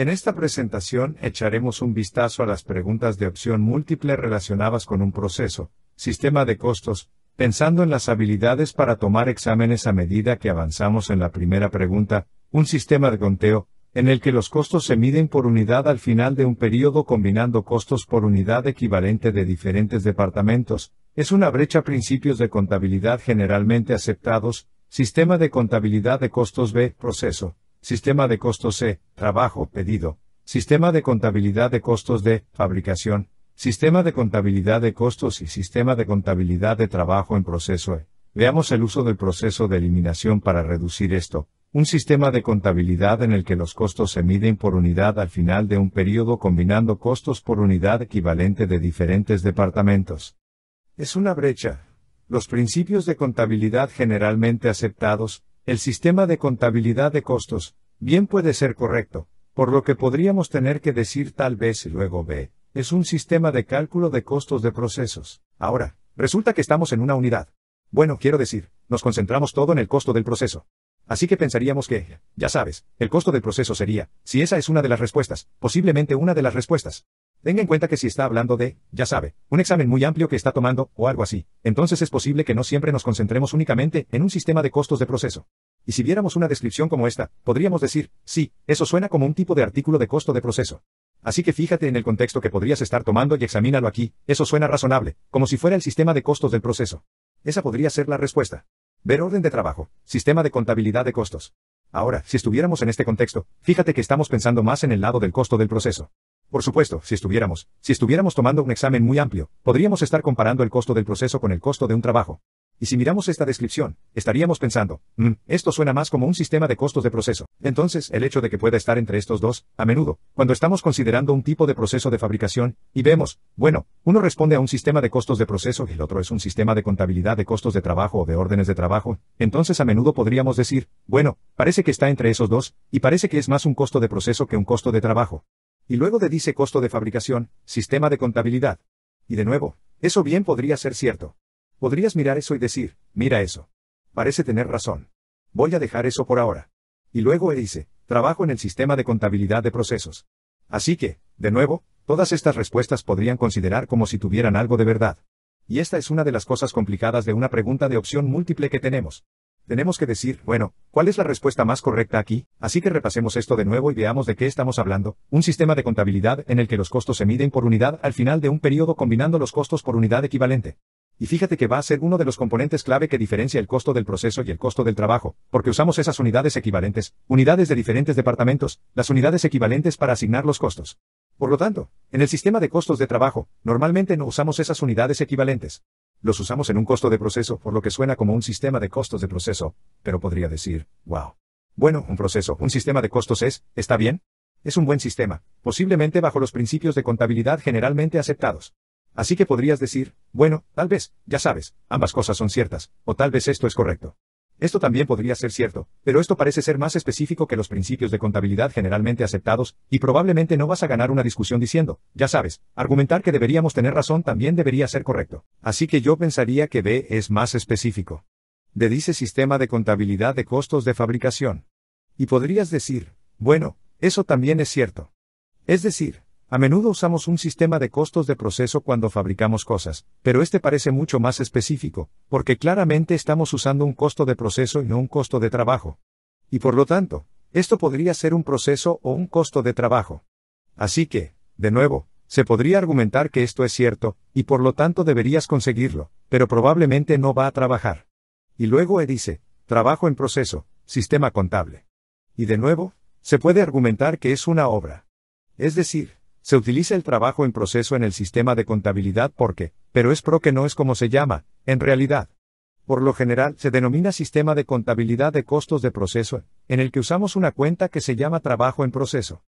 En esta presentación echaremos un vistazo a las preguntas de opción múltiple relacionadas con un proceso, sistema de costos, pensando en las habilidades para tomar exámenes a medida que avanzamos en la primera pregunta, un sistema de conteo, en el que los costos se miden por unidad al final de un periodo combinando costos por unidad equivalente de diferentes departamentos, es una brecha principios de contabilidad generalmente aceptados, sistema de contabilidad de costos B, proceso sistema de costos C, trabajo, pedido, sistema de contabilidad de costos D, fabricación, sistema de contabilidad de costos y sistema de contabilidad de trabajo en proceso E. Veamos el uso del proceso de eliminación para reducir esto. Un sistema de contabilidad en el que los costos se miden por unidad al final de un periodo combinando costos por unidad equivalente de diferentes departamentos. Es una brecha. Los principios de contabilidad generalmente aceptados, el sistema de contabilidad de costos, bien puede ser correcto, por lo que podríamos tener que decir tal vez luego B, es un sistema de cálculo de costos de procesos. Ahora, resulta que estamos en una unidad. Bueno, quiero decir, nos concentramos todo en el costo del proceso. Así que pensaríamos que, ya sabes, el costo del proceso sería, si esa es una de las respuestas, posiblemente una de las respuestas. Tenga en cuenta que si está hablando de, ya sabe, un examen muy amplio que está tomando, o algo así, entonces es posible que no siempre nos concentremos únicamente en un sistema de costos de proceso. Y si viéramos una descripción como esta, podríamos decir, sí, eso suena como un tipo de artículo de costo de proceso. Así que fíjate en el contexto que podrías estar tomando y examínalo aquí, eso suena razonable, como si fuera el sistema de costos del proceso. Esa podría ser la respuesta. Ver orden de trabajo, sistema de contabilidad de costos. Ahora, si estuviéramos en este contexto, fíjate que estamos pensando más en el lado del costo del proceso. Por supuesto, si estuviéramos, si estuviéramos tomando un examen muy amplio, podríamos estar comparando el costo del proceso con el costo de un trabajo. Y si miramos esta descripción, estaríamos pensando, mmm, esto suena más como un sistema de costos de proceso. Entonces, el hecho de que pueda estar entre estos dos, a menudo, cuando estamos considerando un tipo de proceso de fabricación, y vemos, bueno, uno responde a un sistema de costos de proceso y el otro es un sistema de contabilidad de costos de trabajo o de órdenes de trabajo, entonces a menudo podríamos decir, bueno, parece que está entre esos dos, y parece que es más un costo de proceso que un costo de trabajo. Y luego de dice costo de fabricación, sistema de contabilidad. Y de nuevo, eso bien podría ser cierto. Podrías mirar eso y decir, mira eso. Parece tener razón. Voy a dejar eso por ahora. Y luego él dice, trabajo en el sistema de contabilidad de procesos. Así que, de nuevo, todas estas respuestas podrían considerar como si tuvieran algo de verdad. Y esta es una de las cosas complicadas de una pregunta de opción múltiple que tenemos tenemos que decir, bueno, ¿cuál es la respuesta más correcta aquí? Así que repasemos esto de nuevo y veamos de qué estamos hablando. Un sistema de contabilidad en el que los costos se miden por unidad al final de un periodo combinando los costos por unidad equivalente. Y fíjate que va a ser uno de los componentes clave que diferencia el costo del proceso y el costo del trabajo, porque usamos esas unidades equivalentes, unidades de diferentes departamentos, las unidades equivalentes para asignar los costos. Por lo tanto, en el sistema de costos de trabajo, normalmente no usamos esas unidades equivalentes. Los usamos en un costo de proceso, por lo que suena como un sistema de costos de proceso, pero podría decir, wow. Bueno, un proceso, un sistema de costos es, ¿está bien? Es un buen sistema, posiblemente bajo los principios de contabilidad generalmente aceptados. Así que podrías decir, bueno, tal vez, ya sabes, ambas cosas son ciertas, o tal vez esto es correcto. Esto también podría ser cierto, pero esto parece ser más específico que los principios de contabilidad generalmente aceptados, y probablemente no vas a ganar una discusión diciendo, ya sabes, argumentar que deberíamos tener razón también debería ser correcto. Así que yo pensaría que B es más específico. De dice sistema de contabilidad de costos de fabricación. Y podrías decir, bueno, eso también es cierto. Es decir, a menudo usamos un sistema de costos de proceso cuando fabricamos cosas, pero este parece mucho más específico, porque claramente estamos usando un costo de proceso y no un costo de trabajo. Y por lo tanto, esto podría ser un proceso o un costo de trabajo. Así que, de nuevo, se podría argumentar que esto es cierto, y por lo tanto deberías conseguirlo, pero probablemente no va a trabajar. Y luego E dice, trabajo en proceso, sistema contable. Y de nuevo, se puede argumentar que es una obra. Es decir, se utiliza el trabajo en proceso en el sistema de contabilidad porque, pero es pro que no es como se llama, en realidad. Por lo general, se denomina sistema de contabilidad de costos de proceso, en el que usamos una cuenta que se llama trabajo en proceso.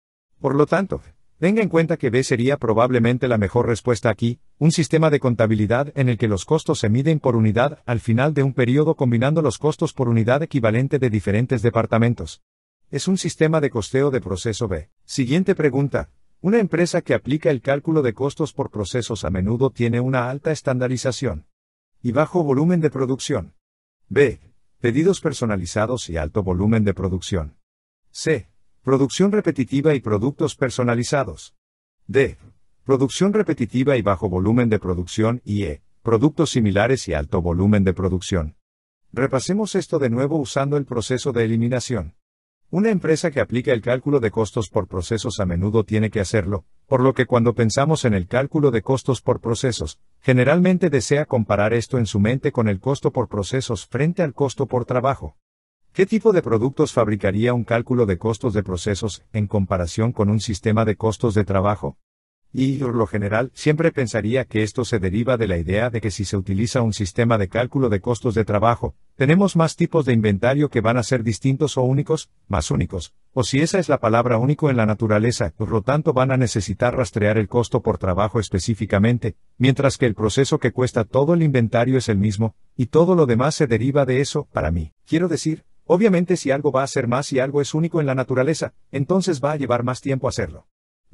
Por lo tanto, tenga en cuenta que B sería probablemente la mejor respuesta aquí, un sistema de contabilidad en el que los costos se miden por unidad al final de un periodo combinando los costos por unidad equivalente de diferentes departamentos. Es un sistema de costeo de proceso B. Siguiente pregunta, una empresa que aplica el cálculo de costos por procesos a menudo tiene una alta estandarización y bajo volumen de producción. B. Pedidos personalizados y alto volumen de producción. C. Producción repetitiva y productos personalizados. D. Producción repetitiva y bajo volumen de producción y E. Productos similares y alto volumen de producción. Repasemos esto de nuevo usando el proceso de eliminación. Una empresa que aplica el cálculo de costos por procesos a menudo tiene que hacerlo, por lo que cuando pensamos en el cálculo de costos por procesos, generalmente desea comparar esto en su mente con el costo por procesos frente al costo por trabajo. ¿Qué tipo de productos fabricaría un cálculo de costos de procesos en comparación con un sistema de costos de trabajo? y, por lo general, siempre pensaría que esto se deriva de la idea de que si se utiliza un sistema de cálculo de costos de trabajo, tenemos más tipos de inventario que van a ser distintos o únicos, más únicos, o si esa es la palabra único en la naturaleza, por lo tanto van a necesitar rastrear el costo por trabajo específicamente, mientras que el proceso que cuesta todo el inventario es el mismo, y todo lo demás se deriva de eso, para mí. Quiero decir, Obviamente si algo va a ser más y algo es único en la naturaleza, entonces va a llevar más tiempo hacerlo.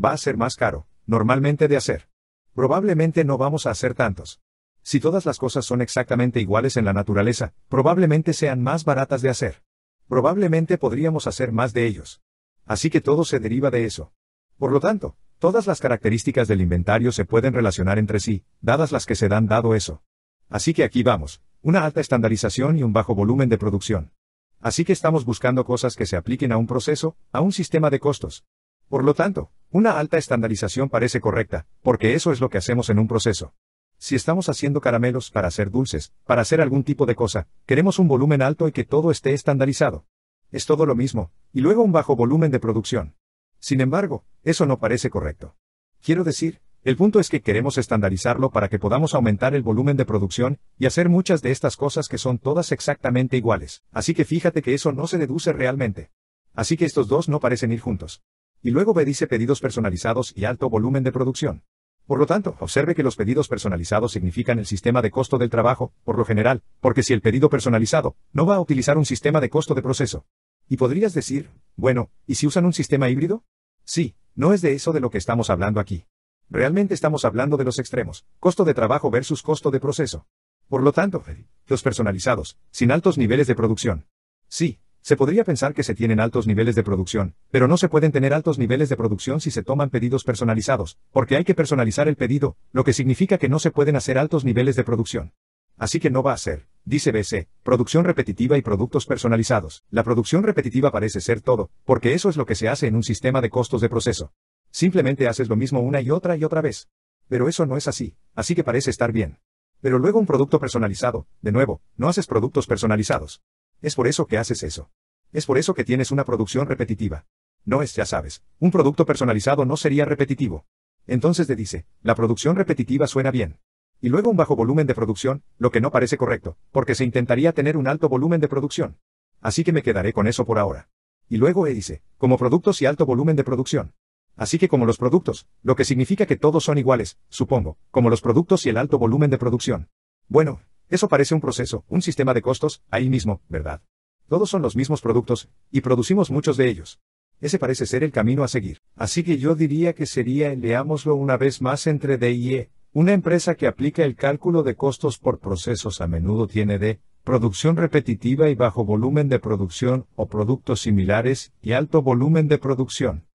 Va a ser más caro normalmente de hacer. Probablemente no vamos a hacer tantos. Si todas las cosas son exactamente iguales en la naturaleza, probablemente sean más baratas de hacer. Probablemente podríamos hacer más de ellos. Así que todo se deriva de eso. Por lo tanto, todas las características del inventario se pueden relacionar entre sí, dadas las que se dan dado eso. Así que aquí vamos, una alta estandarización y un bajo volumen de producción. Así que estamos buscando cosas que se apliquen a un proceso, a un sistema de costos. Por lo tanto, una alta estandarización parece correcta, porque eso es lo que hacemos en un proceso. Si estamos haciendo caramelos para hacer dulces, para hacer algún tipo de cosa, queremos un volumen alto y que todo esté estandarizado. Es todo lo mismo, y luego un bajo volumen de producción. Sin embargo, eso no parece correcto. Quiero decir, el punto es que queremos estandarizarlo para que podamos aumentar el volumen de producción y hacer muchas de estas cosas que son todas exactamente iguales. Así que fíjate que eso no se deduce realmente. Así que estos dos no parecen ir juntos y luego dice pedidos personalizados y alto volumen de producción. Por lo tanto, observe que los pedidos personalizados significan el sistema de costo del trabajo, por lo general, porque si el pedido personalizado, no va a utilizar un sistema de costo de proceso. Y podrías decir, bueno, ¿y si usan un sistema híbrido? Sí, no es de eso de lo que estamos hablando aquí. Realmente estamos hablando de los extremos, costo de trabajo versus costo de proceso. Por lo tanto, los personalizados, sin altos niveles de producción. Sí, se podría pensar que se tienen altos niveles de producción, pero no se pueden tener altos niveles de producción si se toman pedidos personalizados, porque hay que personalizar el pedido, lo que significa que no se pueden hacer altos niveles de producción. Así que no va a ser, dice BC, producción repetitiva y productos personalizados. La producción repetitiva parece ser todo, porque eso es lo que se hace en un sistema de costos de proceso. Simplemente haces lo mismo una y otra y otra vez. Pero eso no es así, así que parece estar bien. Pero luego un producto personalizado, de nuevo, no haces productos personalizados. Es por eso que haces eso. Es por eso que tienes una producción repetitiva. No es, ya sabes, un producto personalizado no sería repetitivo. Entonces te dice, la producción repetitiva suena bien. Y luego un bajo volumen de producción, lo que no parece correcto, porque se intentaría tener un alto volumen de producción. Así que me quedaré con eso por ahora. Y luego E dice, como productos y alto volumen de producción. Así que como los productos, lo que significa que todos son iguales, supongo, como los productos y el alto volumen de producción. Bueno, eso parece un proceso, un sistema de costos, ahí mismo, ¿verdad? Todos son los mismos productos, y producimos muchos de ellos. Ese parece ser el camino a seguir. Así que yo diría que sería, leámoslo una vez más entre D y E, una empresa que aplica el cálculo de costos por procesos a menudo tiene de producción repetitiva y bajo volumen de producción o productos similares y alto volumen de producción.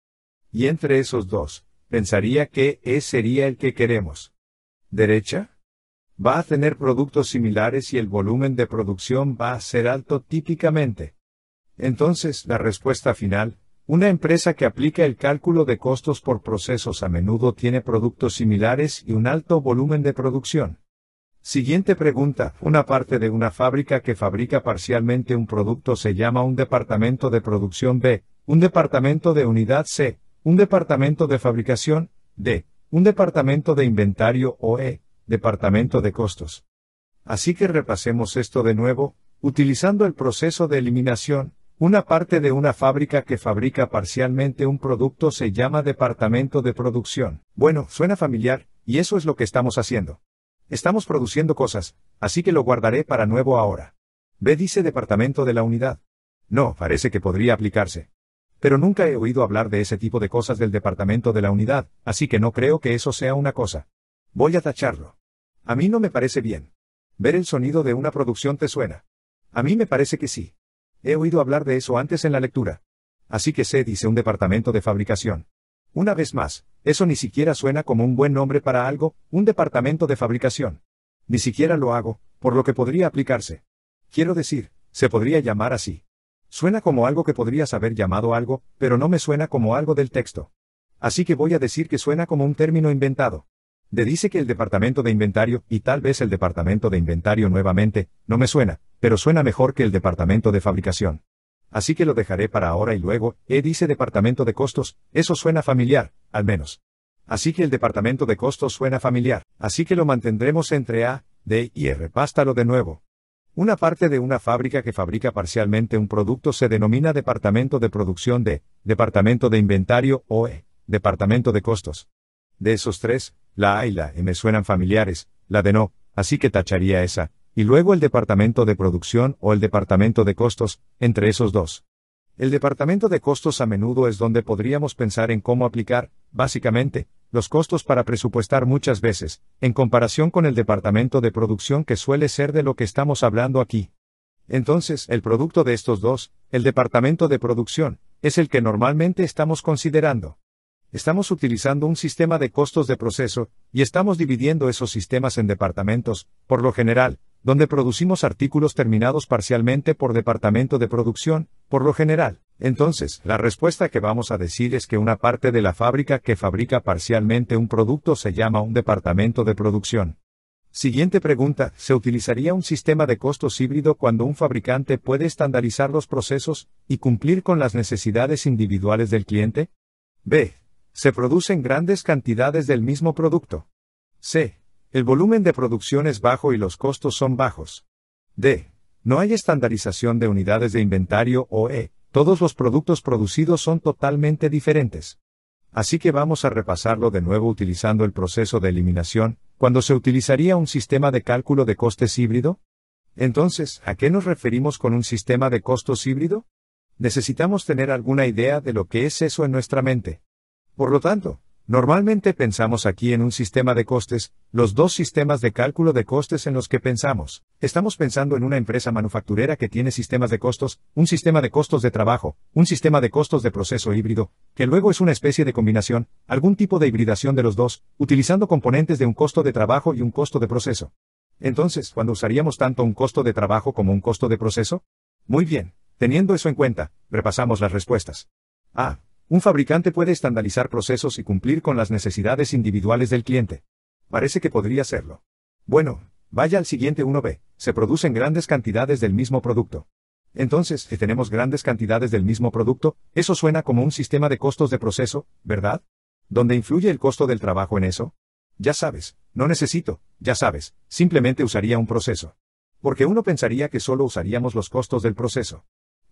Y entre esos dos, pensaría que E sería el que queremos. ¿Derecha? va a tener productos similares y el volumen de producción va a ser alto típicamente. Entonces, la respuesta final, una empresa que aplica el cálculo de costos por procesos a menudo tiene productos similares y un alto volumen de producción. Siguiente pregunta, una parte de una fábrica que fabrica parcialmente un producto se llama un departamento de producción B, un departamento de unidad C, un departamento de fabricación D, un departamento de inventario OE, Departamento de Costos. Así que repasemos esto de nuevo, utilizando el proceso de eliminación, una parte de una fábrica que fabrica parcialmente un producto se llama departamento de producción. Bueno, suena familiar, y eso es lo que estamos haciendo. Estamos produciendo cosas, así que lo guardaré para nuevo ahora. B dice departamento de la unidad. No, parece que podría aplicarse. Pero nunca he oído hablar de ese tipo de cosas del departamento de la unidad, así que no creo que eso sea una cosa. Voy a tacharlo. A mí no me parece bien. Ver el sonido de una producción te suena. A mí me parece que sí. He oído hablar de eso antes en la lectura. Así que sé, dice un departamento de fabricación. Una vez más, eso ni siquiera suena como un buen nombre para algo, un departamento de fabricación. Ni siquiera lo hago, por lo que podría aplicarse. Quiero decir, se podría llamar así. Suena como algo que podrías haber llamado algo, pero no me suena como algo del texto. Así que voy a decir que suena como un término inventado. De dice que el departamento de inventario, y tal vez el departamento de inventario nuevamente, no me suena, pero suena mejor que el departamento de fabricación. Así que lo dejaré para ahora y luego, E dice departamento de costos, eso suena familiar, al menos. Así que el departamento de costos suena familiar, así que lo mantendremos entre A, D y R. Pástalo de nuevo. Una parte de una fábrica que fabrica parcialmente un producto se denomina departamento de producción de, departamento de inventario o E, departamento de costos. De esos tres, la A y la M suenan familiares, la de no, así que tacharía esa, y luego el departamento de producción o el departamento de costos, entre esos dos. El departamento de costos a menudo es donde podríamos pensar en cómo aplicar, básicamente, los costos para presupuestar muchas veces, en comparación con el departamento de producción que suele ser de lo que estamos hablando aquí. Entonces, el producto de estos dos, el departamento de producción, es el que normalmente estamos considerando estamos utilizando un sistema de costos de proceso, y estamos dividiendo esos sistemas en departamentos, por lo general, donde producimos artículos terminados parcialmente por departamento de producción, por lo general. Entonces, la respuesta que vamos a decir es que una parte de la fábrica que fabrica parcialmente un producto se llama un departamento de producción. Siguiente pregunta, ¿se utilizaría un sistema de costos híbrido cuando un fabricante puede estandarizar los procesos y cumplir con las necesidades individuales del cliente? B se producen grandes cantidades del mismo producto. C. El volumen de producción es bajo y los costos son bajos. D. No hay estandarización de unidades de inventario o E. Todos los productos producidos son totalmente diferentes. Así que vamos a repasarlo de nuevo utilizando el proceso de eliminación, cuando se utilizaría un sistema de cálculo de costes híbrido. Entonces, ¿a qué nos referimos con un sistema de costos híbrido? Necesitamos tener alguna idea de lo que es eso en nuestra mente. Por lo tanto, normalmente pensamos aquí en un sistema de costes, los dos sistemas de cálculo de costes en los que pensamos. Estamos pensando en una empresa manufacturera que tiene sistemas de costos, un sistema de costos de trabajo, un sistema de costos de proceso híbrido, que luego es una especie de combinación, algún tipo de hibridación de los dos, utilizando componentes de un costo de trabajo y un costo de proceso. Entonces, ¿cuándo usaríamos tanto un costo de trabajo como un costo de proceso? Muy bien, teniendo eso en cuenta, repasamos las respuestas. Ah. Un fabricante puede estandarizar procesos y cumplir con las necesidades individuales del cliente. Parece que podría hacerlo. Bueno, vaya al siguiente 1B, se producen grandes cantidades del mismo producto. Entonces, si tenemos grandes cantidades del mismo producto, eso suena como un sistema de costos de proceso, ¿verdad? ¿Dónde influye el costo del trabajo en eso? Ya sabes, no necesito, ya sabes, simplemente usaría un proceso. Porque uno pensaría que solo usaríamos los costos del proceso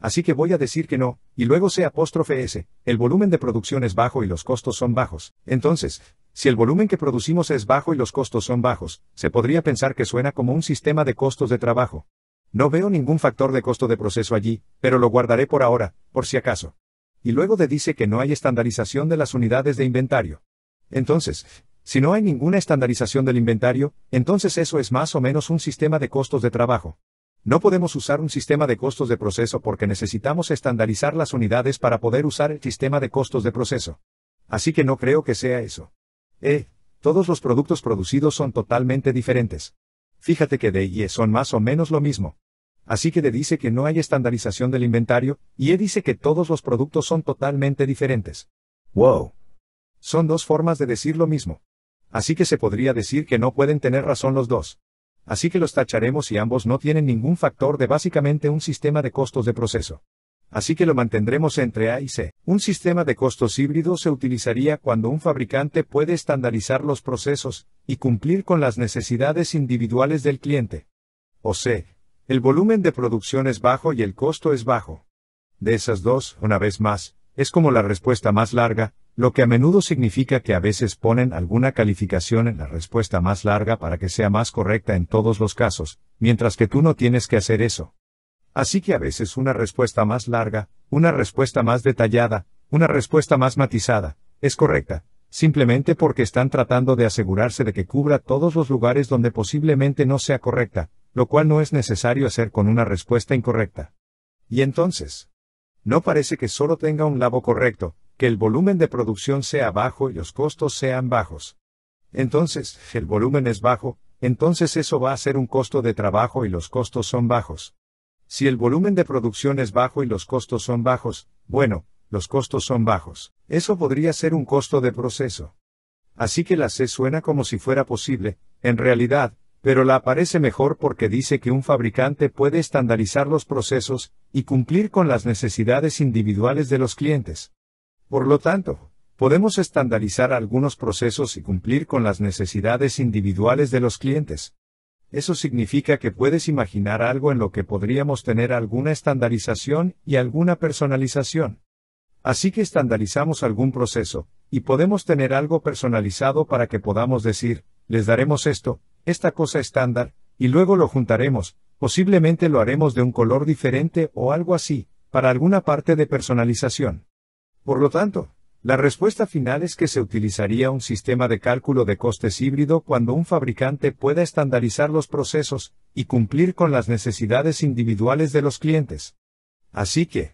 así que voy a decir que no, y luego C apóstrofe S, el volumen de producción es bajo y los costos son bajos. Entonces, si el volumen que producimos es bajo y los costos son bajos, se podría pensar que suena como un sistema de costos de trabajo. No veo ningún factor de costo de proceso allí, pero lo guardaré por ahora, por si acaso. Y luego de dice que no hay estandarización de las unidades de inventario. Entonces, si no hay ninguna estandarización del inventario, entonces eso es más o menos un sistema de costos de trabajo. No podemos usar un sistema de costos de proceso porque necesitamos estandarizar las unidades para poder usar el sistema de costos de proceso. Así que no creo que sea eso. Eh, todos los productos producidos son totalmente diferentes. Fíjate que D y E son más o menos lo mismo. Así que D dice que no hay estandarización del inventario, y E dice que todos los productos son totalmente diferentes. ¡Wow! Son dos formas de decir lo mismo. Así que se podría decir que no pueden tener razón los dos. Así que los tacharemos y ambos no tienen ningún factor de básicamente un sistema de costos de proceso. Así que lo mantendremos entre A y C. Un sistema de costos híbridos se utilizaría cuando un fabricante puede estandarizar los procesos y cumplir con las necesidades individuales del cliente. O C. El volumen de producción es bajo y el costo es bajo. De esas dos, una vez más, es como la respuesta más larga, lo que a menudo significa que a veces ponen alguna calificación en la respuesta más larga para que sea más correcta en todos los casos, mientras que tú no tienes que hacer eso. Así que a veces una respuesta más larga, una respuesta más detallada, una respuesta más matizada, es correcta, simplemente porque están tratando de asegurarse de que cubra todos los lugares donde posiblemente no sea correcta, lo cual no es necesario hacer con una respuesta incorrecta. Y entonces, no parece que solo tenga un labo correcto, que el volumen de producción sea bajo y los costos sean bajos. Entonces, si el volumen es bajo, entonces eso va a ser un costo de trabajo y los costos son bajos. Si el volumen de producción es bajo y los costos son bajos, bueno, los costos son bajos. Eso podría ser un costo de proceso. Así que la C suena como si fuera posible, en realidad, pero la aparece mejor porque dice que un fabricante puede estandarizar los procesos y cumplir con las necesidades individuales de los clientes. Por lo tanto, podemos estandarizar algunos procesos y cumplir con las necesidades individuales de los clientes. Eso significa que puedes imaginar algo en lo que podríamos tener alguna estandarización y alguna personalización. Así que estandarizamos algún proceso, y podemos tener algo personalizado para que podamos decir, les daremos esto, esta cosa estándar, y luego lo juntaremos, posiblemente lo haremos de un color diferente o algo así, para alguna parte de personalización. Por lo tanto, la respuesta final es que se utilizaría un sistema de cálculo de costes híbrido cuando un fabricante pueda estandarizar los procesos y cumplir con las necesidades individuales de los clientes. Así que,